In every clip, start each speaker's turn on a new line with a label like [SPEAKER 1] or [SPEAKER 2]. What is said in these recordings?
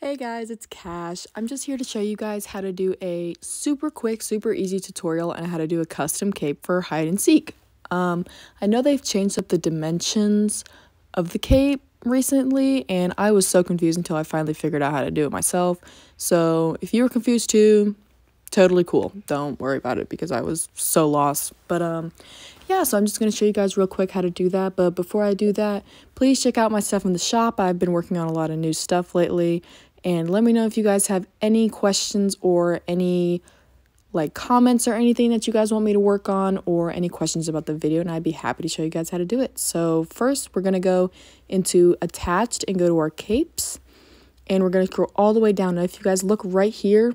[SPEAKER 1] Hey guys, it's Cash. I'm just here to show you guys how to do a super quick, super easy tutorial on how to do a custom cape for hide and seek. Um, I know they've changed up the dimensions of the cape recently, and I was so confused until I finally figured out how to do it myself. So if you were confused too, totally cool. Don't worry about it because I was so lost. But um yeah, so I'm just going to show you guys real quick how to do that. But before I do that, please check out my stuff in the shop. I've been working on a lot of new stuff lately. And let me know if you guys have any questions or any like comments or anything that you guys want me to work on or any questions about the video and I'd be happy to show you guys how to do it. So first we're going to go into attached and go to our capes and we're going to scroll all the way down. Now if you guys look right here,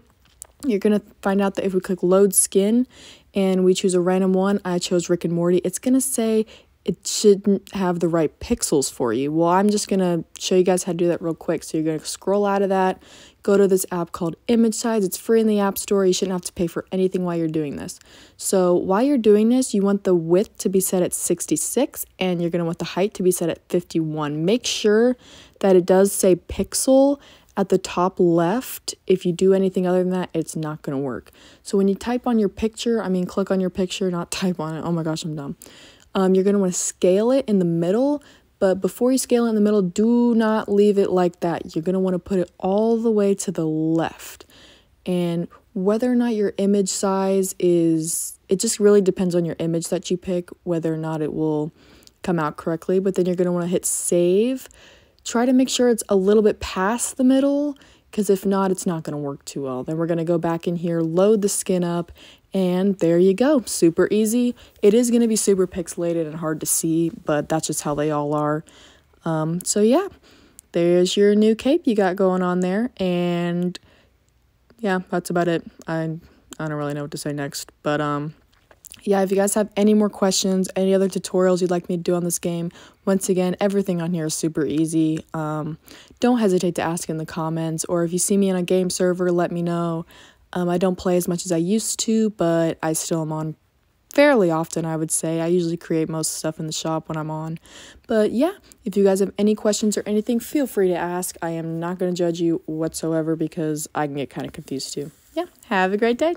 [SPEAKER 1] you're going to find out that if we click load skin and we choose a random one, I chose Rick and Morty, it's going to say it shouldn't have the right pixels for you. Well, I'm just going to show you guys how to do that real quick. So you're going to scroll out of that, go to this app called Image Size. It's free in the App Store. You shouldn't have to pay for anything while you're doing this. So while you're doing this, you want the width to be set at 66 and you're going to want the height to be set at 51. Make sure that it does say pixel at the top left, if you do anything other than that, it's not going to work. So when you type on your picture, I mean, click on your picture, not type on it. Oh my gosh, I'm dumb. Um, you're going to want to scale it in the middle, but before you scale it in the middle, do not leave it like that. You're going to want to put it all the way to the left. And whether or not your image size is, it just really depends on your image that you pick, whether or not it will come out correctly. But then you're going to want to hit save try to make sure it's a little bit past the middle because if not, it's not going to work too well. Then we're going to go back in here, load the skin up, and there you go. Super easy. It is going to be super pixelated and hard to see, but that's just how they all are. Um, so yeah, there's your new cape you got going on there. And yeah, that's about it. I, I don't really know what to say next, but um, yeah, if you guys have any more questions, any other tutorials you'd like me to do on this game, once again, everything on here is super easy. Um, don't hesitate to ask in the comments, or if you see me on a game server, let me know. Um, I don't play as much as I used to, but I still am on fairly often, I would say. I usually create most stuff in the shop when I'm on. But yeah, if you guys have any questions or anything, feel free to ask. I am not going to judge you whatsoever because I can get kind of confused too. Yeah, have a great day.